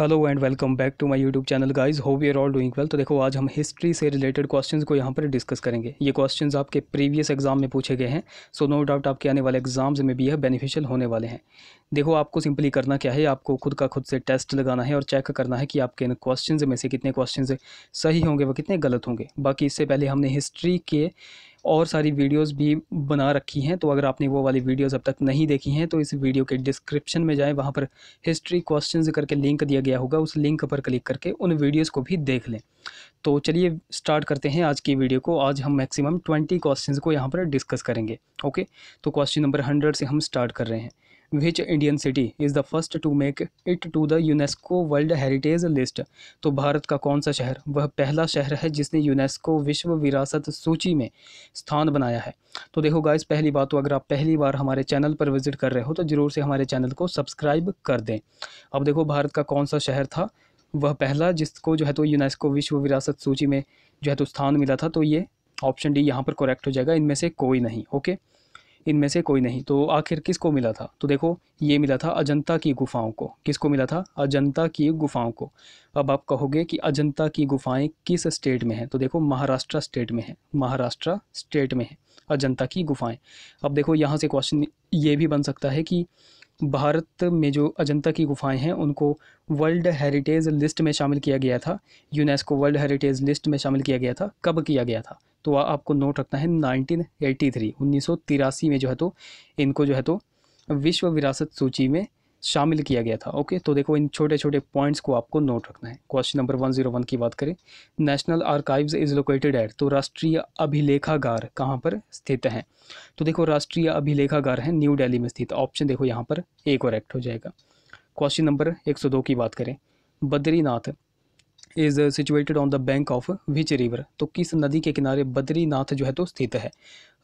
Hello and welcome back to my YouTube channel guys hope you are all doing well तो देखो आज हम history से related questions को यहाँ पर डिस्कस करेंगे ये क्वेश्चंस आपके प्रीवियस एग्जाम में पूछे गए हैं सो नो डाउट आपके आने वाले एग्जाम्स में भी यह बेनिफिशियल होने वाले हैं देखो आपको सिंपली करना क्या है आपको खुद का खुद से टेस्ट लगाना है और चेक करना है कि आपके इन क्वेश्चन में से कितने क्वेश्चन सही होंगे व कितने गलत होंगे बाकी इससे पहले हमने हिस्ट्री के और सारी वीडियोस भी बना रखी हैं तो अगर आपने वो वाली वीडियोस अब तक नहीं देखी हैं तो इस वीडियो के डिस्क्रिप्शन में जाएं वहाँ पर हिस्ट्री क्वेश्चन करके लिंक दिया गया होगा उस लिंक पर क्लिक करके उन वीडियोज़ को भी देख लें तो चलिए स्टार्ट करते हैं आज की वीडियो को आज हम मैक्सिमम ट्वेंटी क्वेश्चन को यहाँ पर डिस्कस करेंगे ओके तो क्वेश्चन नंबर हंड्रेड से हम स्टार्ट कर रहे हैं which Indian city is the first to make it to the UNESCO world heritage list तो भारत का कौन सा शहर वह पहला शहर है जिसने यूनेस्को विश्व विरासत सूची में स्थान बनाया है तो देखो गाइस पहली बात तो अगर आप पहली बार हमारे चैनल पर विजिट कर रहे हो तो ज़रूर से हमारे चैनल को सब्सक्राइब कर दें अब देखो भारत का कौन सा शहर था वह पहला जिसको जो है तो यूनेस्को विश्व विरासत सूची में जो है तो स्थान मिला था तो ये ऑप्शन डी यहाँ पर करेक्ट हो जाएगा इनमें से कोई नहीं ओके इनमें से कोई नहीं तो आखिर किसको मिला था तो देखो ये मिला था अजंता की गुफाओं को किसको मिला था अजंता की गुफाओं को अब आप कहोगे कि अजंता की गुफाएं किस स्टेट में हैं तो देखो महाराष्ट्र स्टेट में है महाराष्ट्र स्टेट में है अजंता की गुफाएं अब देखो यहाँ से क्वेश्चन ये भी बन सकता है कि भारत में जो अजंता की गुफाएं हैं उनको वर्ल्ड हेरिटेज लिस्ट में शामिल किया गया था यूनेस्को वर्ल्ड हेरिटेज लिस्ट में शामिल किया गया था कब किया गया था तो आपको नोट रखना है 1983 1983 में जो है तो इनको जो है तो विश्व विरासत सूची में शामिल किया गया था ओके तो देखो इन छोटे छोटे पॉइंट्स को आपको नोट रखना है question number one zero one की बात करें national archives is located at तो राष्ट्रीय अभिलेखागार कहाँ पर स्थित हैं तो देखो राष्ट्रीय अभिलेखागार है न्यू दिल्ली में स्थित ऑप्शन देखो यहाँ पर ए एक्ट हो जाएगा क्वेश्चन नंबर एक सौ दो की बात करें Badrinath is situated on the bank of which river तो किस नदी के किनारे बद्रीनाथ जो है तो स्थित है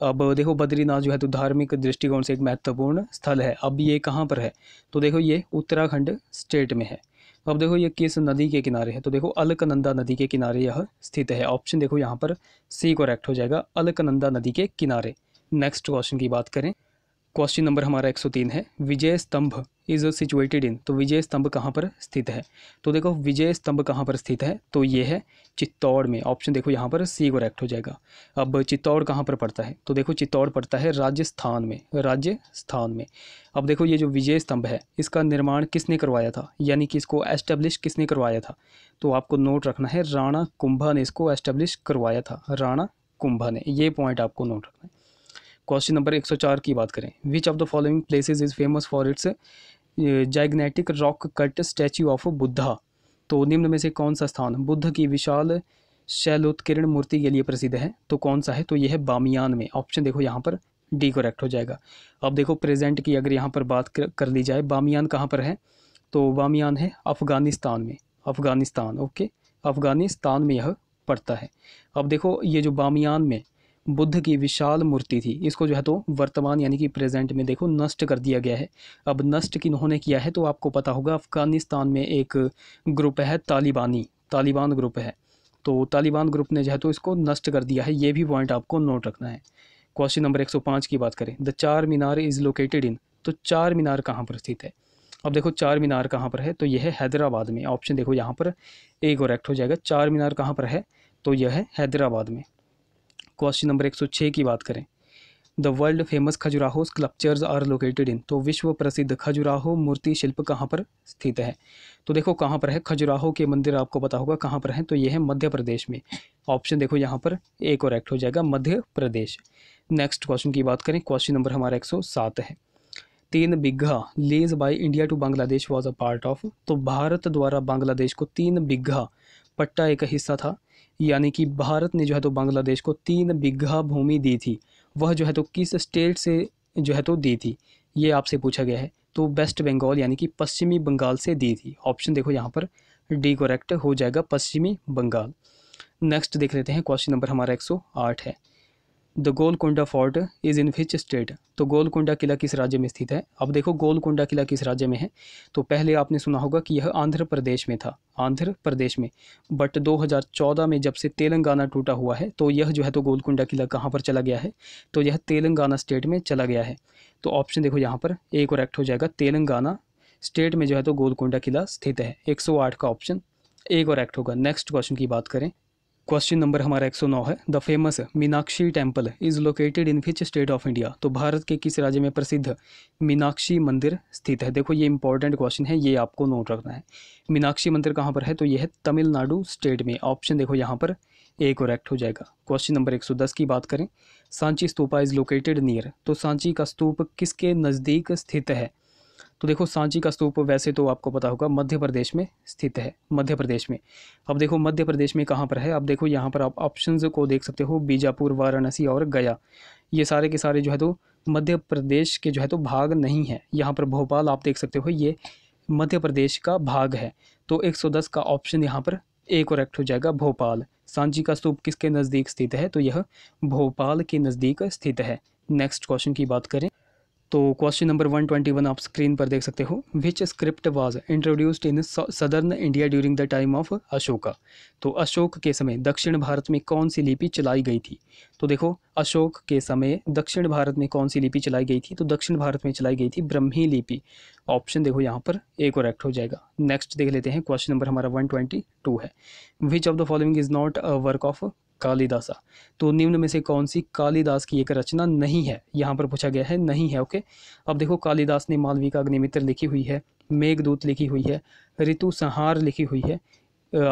अब देखो बद्रीनाथ जो है तो धार्मिक दृष्टिकोण से एक महत्वपूर्ण स्थल है अब ये कहाँ पर है तो देखो ये उत्तराखंड स्टेट में है अब देखो ये किस नदी के किनारे है तो देखो अलकनंदा नदी के किनारे यह स्थित है ऑप्शन देखो यहाँ पर सी कोरेक्ट हो जाएगा अलकनंदा नदी के किनारे नेक्स्ट क्वेश्चन की बात करें क्वेश्चन नंबर हमारा एक सौ तीन है विजय स्तंभ इज सिचुएटेड इन तो विजय स्तंभ कहाँ पर स्थित है तो देखो विजय स्तंभ कहाँ पर स्थित है तो ये है चित्तौड़ में ऑप्शन देखो यहाँ पर सी करेक्ट हो जाएगा अब चित्तौड़ कहाँ पर पड़ता है तो देखो चित्तौड़ पड़ता है राजस्थान में राजस्थान में अब देखो ये जो विजय स्तंभ है इसका निर्माण किसने करवाया था यानी कि इसको एस्टेब्लिश किसने करवाया था तो आपको नोट रखना है राणा कुंभा ने इसको एस्टेब्लिश करवाया था राणा कुंभा ने ये पॉइंट आपको नोट रखना है क्वेश्चन नंबर 104 की बात करें which of the following places is famous for its gigantic rock cut statue of Buddha तो निम्न में से कौन सा स्थान बुद्ध की विशाल शैलोत्कीर्ण मूर्ति के लिए प्रसिद्ध है तो कौन सा है तो यह है बामियान में ऑप्शन देखो यहाँ पर डी करेक्ट हो जाएगा अब देखो प्रेजेंट की अगर यहाँ पर बात कर ली जाए बामियान कहाँ पर है तो बामियान है अफ़गानिस्तान में अफ़गानिस्तान ओके अफ़गानिस्तान में यह पड़ता है अब देखो ये जो बामियान में बुद्ध की विशाल मूर्ति थी इसको जो है तो वर्तमान यानी कि प्रेजेंट में देखो नष्ट कर दिया गया है अब नष्ट कि उन्होंने किया है तो आपको पता होगा अफ़गानिस्तान में एक ग्रुप है तालिबानी तालिबान ग्रुप है तो तालिबान ग्रुप ने जो है तो इसको नष्ट कर दिया है ये भी पॉइंट आपको नोट रखना है क्वेश्चन नंबर एक की बात करें द चार मीनार इज़ लोकेटेड इन तो चार मीनार कहाँ पर स्थित है अब देखो चार मीनार कहाँ पर है तो यह है हैदराबाद में ऑप्शन देखो यहाँ पर ए करेक्ट हो जाएगा चार मीनार कहाँ पर है तो यह है हैदराबाद में क्वेश्चन नंबर एक सौ छः की बात करें the world famous Khajuraho sculptures are located in तो विश्व प्रसिद्ध खजुराहो मूर्ति शिल्प कहाँ पर स्थित है तो देखो कहाँ पर है खजुराहो के मंदिर आपको पता होगा कहाँ पर है तो ये है मध्य प्रदेश में ऑप्शन देखो यहाँ पर ए करेक्ट हो जाएगा मध्य प्रदेश नेक्स्ट क्वेश्चन की बात करें क्वेश्चन नंबर हमारा एक सौ सात है Tin Bigha lease by India to Bangladesh was a part of तो भारत द्वारा बांग्लादेश को तीन बिघा पट्टा एक हिस्सा था यानी कि भारत ने जो है तो बांग्लादेश को तीन बिघा भूमि दी थी वह जो है तो किस स्टेट से जो है तो दी थी ये आपसे पूछा गया है तो वेस्ट बंगाल यानी कि पश्चिमी बंगाल से दी थी ऑप्शन देखो यहाँ पर डी करेक्ट हो जाएगा पश्चिमी बंगाल नेक्स्ट देख लेते हैं क्वेश्चन नंबर हमारा एक है the Golconda fort is in which state तो गोलकुंडा किला किस राज्य में स्थित है अब देखो गोलकुंडा किला किस राज्य में है तो पहले आपने सुना होगा कि यह आंध्र प्रदेश में था आंध्र प्रदेश में बट 2014 में जब से तेलंगाना टूटा हुआ है तो यह जो है तो गोलकुंडा किला कहाँ पर चला गया है तो यह तेलंगाना स्टेट में चला गया है तो ऑप्शन देखो यहाँ पर ए करेक्ट हो जाएगा तेलंगाना स्टेट में जो है तो गोलकुंडा किला स्थित है एक का ऑप्शन ए करेक्ट होगा नेक्स्ट क्वेश्चन की बात करें क्वेश्चन नंबर हमारा 109 है the famous Meenakshi temple is located in which state of India तो भारत के किस राज्य में प्रसिद्ध मीनाक्षी मंदिर स्थित है देखो ये इंपॉर्टेंट क्वेश्चन है ये आपको नोट रखना है मीनाक्षी मंदिर कहाँ पर है तो यह है तमिलनाडु स्टेट में ऑप्शन देखो यहाँ पर ए करेक्ट हो जाएगा क्वेश्चन नंबर 110 की बात करें Sanchi stupa is located near तो सांची का स्तूप किसके नज़दीक स्थित है तो देखो सांची का स्तूप वैसे तो आपको पता होगा मध्य प्रदेश में स्थित है मध्य प्रदेश में अब देखो मध्य प्रदेश में कहाँ पर है अब देखो यहाँ पर आप ऑप्शन को देख सकते हो बीजापुर वाराणसी और गया ये सारे के सारे जो है तो मध्य प्रदेश के जो है तो भाग नहीं है यहाँ पर भोपाल आप देख सकते हो ये मध्य प्रदेश का भाग है तो 110 का ऑप्शन यहाँ पर ए कोरेक्ट हो जाएगा भोपाल सांची का स्तूप किसके नज़दीक स्थित है तो यह भोपाल के नज़दीक स्थित है नेक्स्ट क्वेश्चन की बात करें तो question number one twenty one आप स्क्रीन पर देख सकते हो which script was introduced in southern India during the time of Ashoka तो अशोक के समय दक्षिण भारत में कौन सी लिपि चलाई गई थी तो देखो अशोक के समय दक्षिण भारत में कौन सी लिपि चलाई गई थी तो दक्षिण भारत में चलाई गई थी ब्रह्मी लिपि ऑप्शन देखो यहाँ पर ए कोरेक्ट हो जाएगा नेक्स्ट देख लेते हैं क्वेश्चन नंबर हमारा वन ट्वेंटी टू है which of the following is not a work of Kalidasa तो निम्न में से कौन सी कालिदास की एक रचना नहीं है यहाँ पर पूछा गया है नहीं है ओके अब देखो कालिदास ने मालवी का अग्निमित्र लिखी हुई है मेघदूत लिखी हुई है ऋतु संहार लिखी हुई है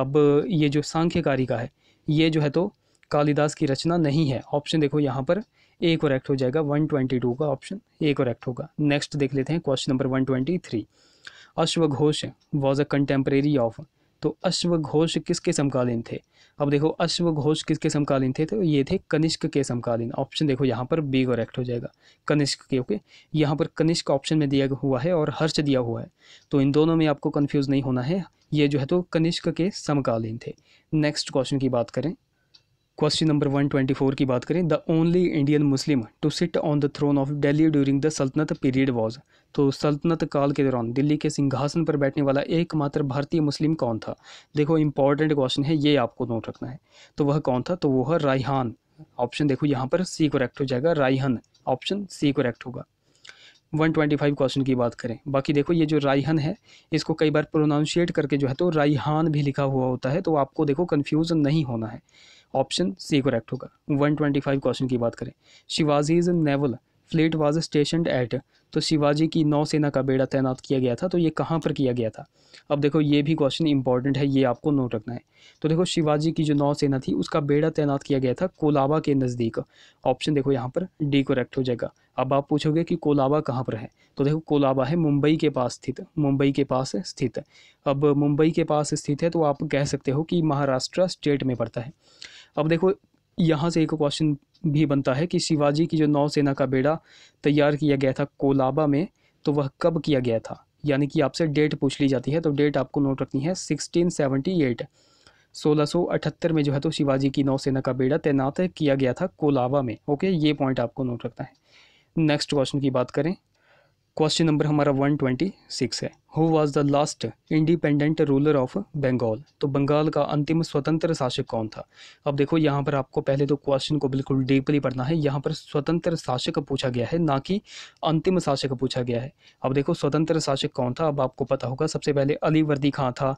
अब ये जो सांख्यकारी का है ये जो है तो कालिदास की रचना नहीं है ऑप्शन देखो यहाँ पर ए करेक्ट हो जाएगा वन ट्वेंटी टू का ऑप्शन ए करेक्ट होगा नेक्स्ट देख लेते हैं question number one twenty three अश्वघोष वॉज अ कंटेम्प्रेरी ऑफ तो अश्वघोष किसके समकालीन थे अब देखो अश्वघोष किसके समकालीन थे तो ये थे कनिष्क के समकालीन ऑप्शन देखो यहाँ पर बी करेक्ट हो जाएगा कनिष्क के ओके यहाँ पर कनिष्क ऑप्शन में दिया हुआ है और हर्ष दिया हुआ है तो इन दोनों में आपको कन्फ्यूज़ नहीं होना है ये जो है तो कनिष्क के समकालीन थे नेक्स्ट क्वेश्चन की बात करें क्वेश्चन नंबर 124 की बात करें the only Indian Muslim to sit on the throne of Delhi during the sultanate period was तो सल्तनत काल के दौरान दिल्ली के सिंहासन पर बैठने वाला एकमात्र भारतीय मुस्लिम कौन था देखो इंपॉर्टेंट क्वेश्चन है ये आपको नोट रखना है तो वह कौन था तो वह रायहान ऑप्शन देखो यहाँ पर सी कोरेक्ट हो जाएगा रायहन ऑप्शन सी कोरेक्ट होगा 125 क्वेश्चन की बात करें बाकी देखो ये जो रायहन है इसको कई बार प्रोनाउंशिएट करके जो है तो रायहान भी लिखा हुआ होता है तो आपको देखो कन्फ्यूज़न नहीं होना है ऑप्शन सी करेक्ट होगा 125 क्वेश्चन की बात करें Shivaji is naval fleet was station at तो शिवाजी की नौसेना का बेड़ा तैनात किया गया था तो ये कहाँ पर किया गया था अब देखो ये भी क्वेश्चन इंपॉर्टेंट है ये आपको नोट रखना है तो देखो शिवाजी की जो नौसेना थी उसका बेड़ा तैनात किया गया था कोलाबा के नज़दीक ऑप्शन देखो यहाँ पर डी करेक्ट हो जाएगा अब आप पूछोगे कि कोलाबा कहाँ पर है तो देखो कोलाबा है मुंबई के पास स्थित मुंबई के पास स्थित अब मुंबई के पास स्थित है तो आप कह सकते हो कि महाराष्ट्र स्टेट में पड़ता है अब देखो यहाँ से एक क्वेश्चन भी बनता है कि शिवाजी की जो नौसेना का बेड़ा तैयार किया गया था कोलाबा में तो वह कब किया गया था यानी कि आपसे डेट पूछ ली जाती है तो डेट आपको नोट रखनी है 1678 अठहत्तर में जो है तो शिवाजी की नौसेना का बेड़ा तैनात किया गया था कोलाबा में ओके ये पॉइंट आपको नोट रखना है नेक्स्ट क्वेश्चन की बात करें क्वेश्चन नंबर हमारा 126 है who was the last independent ruler of Bengal तो बंगाल का अंतिम स्वतंत्र शासक कौन था अब देखो यहाँ पर आपको पहले तो क्वेश्चन को बिल्कुल डीपली पढ़ना है यहाँ पर स्वतंत्र शासक पूछा गया है ना कि अंतिम शासक पूछा गया है अब देखो स्वतंत्र शासक कौन था अब आपको पता होगा सबसे पहले अली वर्दी खां था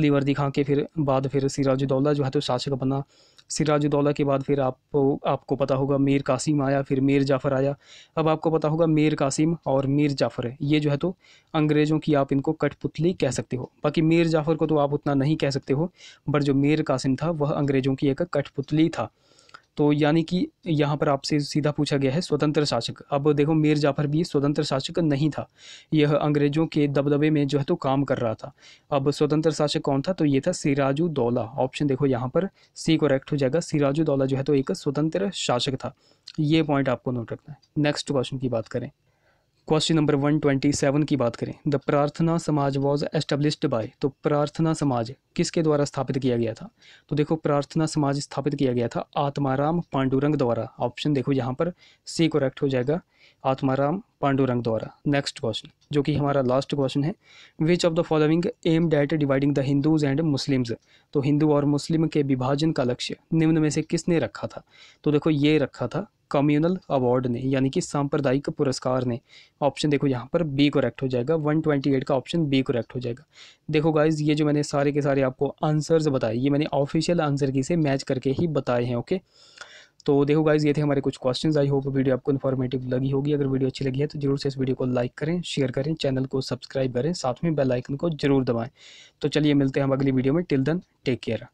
अली वर्दी खां के फिर बाद फिर सिराजुद्दौला जो है तो शासक बना सिराजुद्दौला के बाद फिर आपको आपको पता होगा मीर कासिम आया फिर मीर जाफ़र आया अब आपको पता होगा मीर कासिम और मीर जाफ़र है ये जो है तो अंग्रेज़ों की आप इनको कठपुतली कह सकते हो बाकी मीर जाफ़र को तो आप उतना नहीं कह सकते हो बट जो मीर कासिम था वह अंग्रेज़ों की एक कठपुतली था तो यानी कि यहाँ पर आपसे सीधा पूछा गया है स्वतंत्र शासक अब देखो मीर जाफर भी स्वतंत्र शासक नहीं था यह अंग्रेज़ों के दबदबे में जो है तो काम कर रहा था अब स्वतंत्र शासक कौन था तो ये था दौला ऑप्शन देखो यहाँ पर सी कोरेक्ट हो जाएगा दौला जो है तो एक स्वतंत्र शासक था ये पॉइंट आपको नोट रखना है नेक्स्ट क्वेश्चन की बात करें question number one twenty seven की बात करें द प्रार्थना समाज वॉज एस्टेब्लिश्ड बाय तो प्रार्थना समाज किसके द्वारा स्थापित किया गया था तो देखो प्रार्थना समाज स्थापित किया गया था आत्माराम पांडुरंग द्वारा ऑप्शन देखो यहाँ पर सी करेक्ट हो जाएगा आत्माराम पांडुरंग द्वारा नेक्स्ट क्वेश्चन जो कि हमारा लास्ट क्वेश्चन है which of the following aimed at dividing the Hindus and Muslims तो हिंदू और मुस्लिम के विभाजन का लक्ष्य निम्न में से किसने रखा था तो देखो ये रखा था कम्युनल अवार्ड ने यानी कि सांप्रदायिक पुरस्कार ने ऑप्शन देखो यहाँ पर बी करेक्ट हो जाएगा 128 का ऑप्शन बी करेक्ट हो जाएगा देखो गाइज ये जो मैंने सारे के सारे आपको आंसर्स बताए ये मैंने ऑफिशियल आंसर की से मैच करके ही बताए हैं ओके okay? तो देखो गाइज ये थे हमारे कुछ क्वेश्चन आई होप वीडियो आपको इन्फॉर्मेटिव लगी होगी अगर वीडियो अच्छी लगी है तो जरूर से इस वीडियो को लाइक करें शेयर करें चैनल को सब्सक्राइब करें साथ में बेलाइकन को जरूर दबाएँ तो चलिए मिलते हैं हम अगली वीडियो में टिल दन टेक केयर